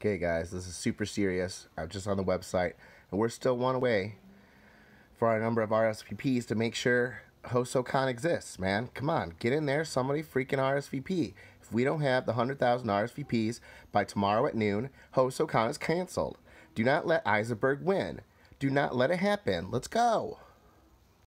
Okay guys, this is super serious. I'm just on the website and we're still one away for our number of RSVPs to make sure HosoCon exists, man. Come on, get in there, somebody freaking RSVP. If we don't have the 100,000 RSVPs by tomorrow at noon, HosoCon is canceled. Do not let Eisenberg win. Do not let it happen. Let's go.